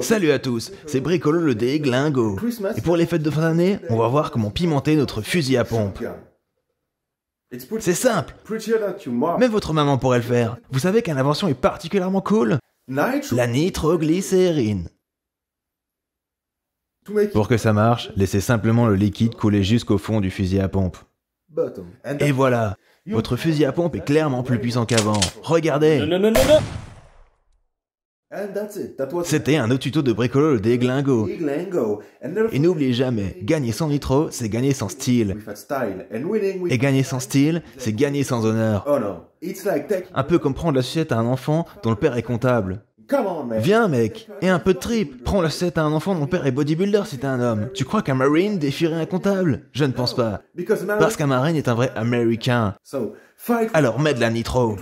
Salut à tous, c'est Bricolo le déglingo. Et pour les fêtes de fin d'année, on va voir comment pimenter notre fusil à pompe. C'est simple. Même votre maman pourrait le faire. Vous savez qu'une invention est particulièrement cool La nitroglycérine. Pour que ça marche, laissez simplement le liquide couler jusqu'au fond du fusil à pompe. Et voilà, votre fusil à pompe est clairement plus puissant qu'avant. Regardez. Non, non, non, c'était un autre tuto de bricolage des Glingo. Et n'oubliez jamais, gagner sans nitro, c'est gagner sans style. Et gagner sans style, c'est gagner sans honneur. Oh un peu comme prendre la sucette à un enfant dont le père est comptable. Viens mec, et un peu de trip. Prends la sucette à un enfant dont le père est bodybuilder si t'es un homme. Tu crois qu'un marine défierait un comptable Je ne pense pas. Parce qu'un marine est un vrai américain. Alors mets de la nitro.